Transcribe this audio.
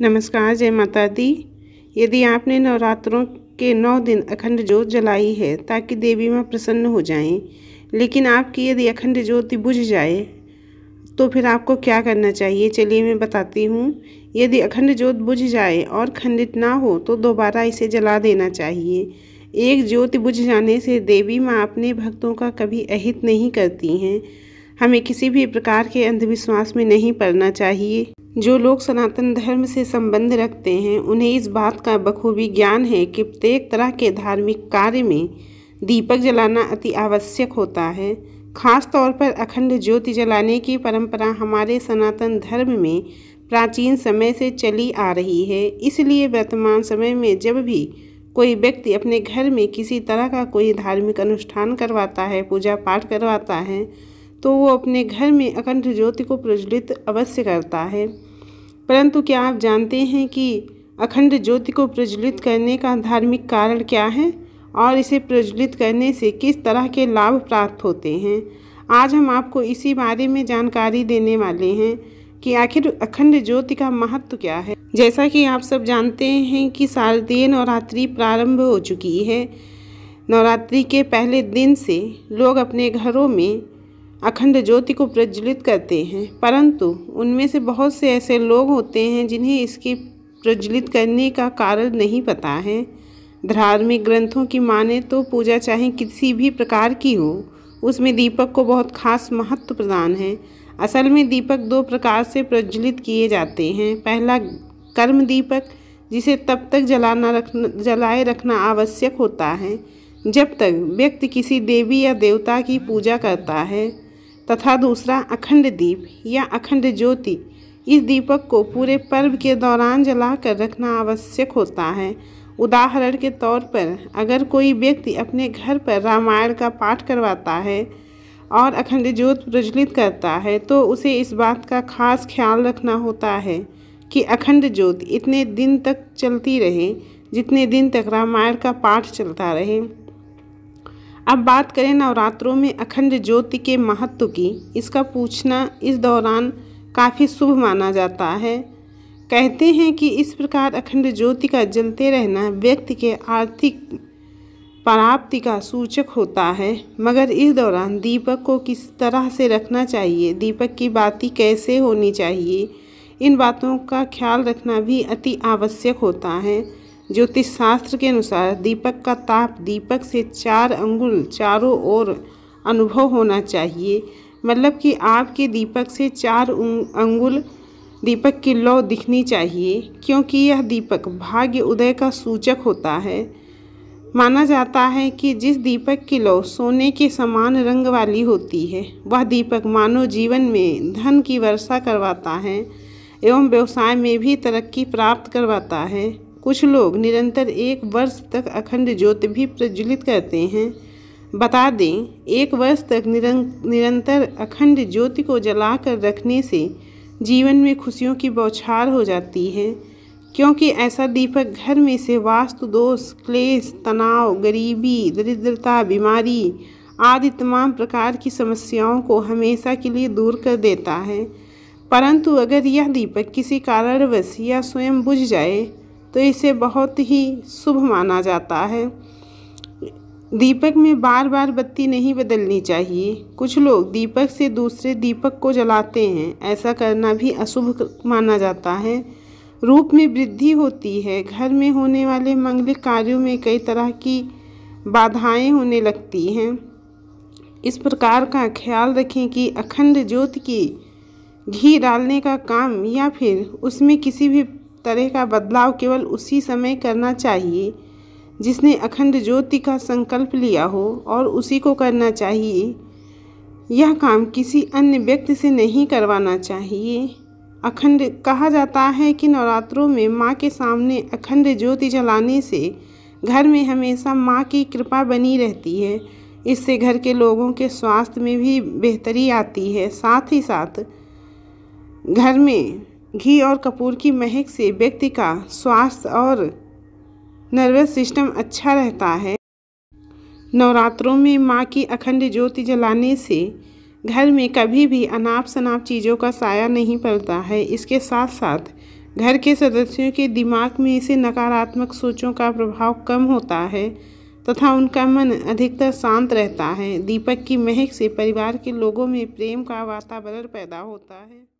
नमस्कार जय माता दी यदि आपने नवरात्रों के नौ दिन अखंड जोत जलाई है ताकि देवी माँ प्रसन्न हो जाएं, लेकिन आपकी यदि अखंड ज्योति बुझ जाए तो फिर आपको क्या करना चाहिए चलिए मैं बताती हूँ यदि अखंड ज्योत बुझ जाए और खंडित ना हो तो दोबारा इसे जला देना चाहिए एक ज्योति बुझ जाने से देवी माँ अपने भक्तों का कभी अहित नहीं करती हैं हमें किसी भी प्रकार के अंधविश्वास में नहीं पड़ना चाहिए जो लोग सनातन धर्म से संबंध रखते हैं उन्हें इस बात का बखूबी ज्ञान है कि प्रत्येक तरह के धार्मिक कार्य में दीपक जलाना अति आवश्यक होता है खास तौर पर अखंड ज्योति जलाने की परंपरा हमारे सनातन धर्म में प्राचीन समय से चली आ रही है इसलिए वर्तमान समय में जब भी कोई व्यक्ति अपने घर में किसी तरह का कोई धार्मिक अनुष्ठान करवाता है पूजा पाठ करवाता है तो वो अपने घर में अखंड ज्योति को प्रज्वलित अवश्य करता है परंतु क्या आप जानते हैं कि अखंड ज्योति को प्रज्वलित करने का धार्मिक कारण क्या है और इसे प्रज्वलित करने से किस तरह के लाभ प्राप्त होते हैं आज हम आपको इसी बारे में जानकारी देने वाले हैं कि आखिर अखंड ज्योति का महत्व क्या है जैसा कि आप सब जानते हैं कि शारदीय नवरात्रि प्रारंभ हो चुकी है नवरात्रि के पहले दिन से लोग अपने घरों में अखंड ज्योति को प्रज्वलित करते हैं परंतु उनमें से बहुत से ऐसे लोग होते हैं जिन्हें इसके प्रज्वलित करने का कारण नहीं पता है धार्मिक ग्रंथों की माने तो पूजा चाहे किसी भी प्रकार की हो उसमें दीपक को बहुत खास महत्व प्रदान है असल में दीपक दो प्रकार से प्रज्वलित किए जाते हैं पहला कर्म दीपक जिसे तब तक जलाना रखना जलाए रखना आवश्यक होता है जब तक व्यक्ति किसी देवी या देवता की पूजा करता है तथा दूसरा अखंड दीप या अखंड ज्योति इस दीपक को पूरे पर्व के दौरान जलाकर रखना आवश्यक होता है उदाहरण के तौर पर अगर कोई व्यक्ति अपने घर पर रामायण का पाठ करवाता है और अखंड ज्योत प्रज्वलित करता है तो उसे इस बात का खास ख्याल रखना होता है कि अखंड ज्योत इतने दिन तक चलती रहे जितने दिन तक रामायण का पाठ चलता रहे अब बात करें नवरात्रों में अखंड ज्योति के महत्व की इसका पूछना इस दौरान काफ़ी शुभ माना जाता है कहते हैं कि इस प्रकार अखंड ज्योति का जलते रहना व्यक्ति के आर्थिक प्राप्ति का सूचक होता है मगर इस दौरान दीपक को किस तरह से रखना चाहिए दीपक की बाती कैसे होनी चाहिए इन बातों का ख्याल रखना भी अति आवश्यक होता है ज्योतिष शास्त्र के अनुसार दीपक का ताप दीपक से चार अंगुल चारों ओर अनुभव होना चाहिए मतलब कि आपके दीपक से चार अंगुल दीपक की लौ दिखनी चाहिए क्योंकि यह दीपक भाग्य उदय का सूचक होता है माना जाता है कि जिस दीपक की लौ सोने के समान रंग वाली होती है वह दीपक मानव जीवन में धन की वर्षा करवाता है एवं व्यवसाय में भी तरक्की प्राप्त करवाता है कुछ लोग निरंतर एक वर्ष तक अखंड ज्योति भी प्रज्वलित करते हैं बता दें एक वर्ष तक निरंतर अखंड ज्योति को जलाकर रखने से जीवन में खुशियों की बौछार हो जाती है क्योंकि ऐसा दीपक घर में से वास्तु दोष क्लेश तनाव गरीबी दरिद्रता बीमारी आदि तमाम प्रकार की समस्याओं को हमेशा के लिए दूर कर देता है परंतु अगर यह दीपक किसी कारणवश या स्वयं बुझ जाए तो इसे बहुत ही शुभ माना जाता है दीपक में बार बार बत्ती नहीं बदलनी चाहिए कुछ लोग दीपक से दूसरे दीपक को जलाते हैं ऐसा करना भी अशुभ माना जाता है रूप में वृद्धि होती है घर में होने वाले मंगलिक कार्यों में कई तरह की बाधाएं होने लगती हैं इस प्रकार का ख्याल रखें कि अखंड ज्योत की घी डालने का काम या फिर उसमें किसी भी तरह का बदलाव केवल उसी समय करना चाहिए जिसने अखंड ज्योति का संकल्प लिया हो और उसी को करना चाहिए यह काम किसी अन्य व्यक्ति से नहीं करवाना चाहिए अखंड कहा जाता है कि नवरात्रों में माँ के सामने अखंड ज्योति जलाने से घर में हमेशा माँ की कृपा बनी रहती है इससे घर के लोगों के स्वास्थ्य में भी बेहतरी आती है साथ ही साथ घर में घी और कपूर की महक से व्यक्ति का स्वास्थ्य और नर्वस सिस्टम अच्छा रहता है नवरात्रों में माँ की अखंड ज्योति जलाने से घर में कभी भी अनाप शनाप चीज़ों का साया नहीं पड़ता है इसके साथ साथ घर के सदस्यों के दिमाग में इसे नकारात्मक सोचों का प्रभाव कम होता है तथा उनका मन अधिकतर शांत रहता है दीपक की महक से परिवार के लोगों में प्रेम का वातावरण पैदा होता है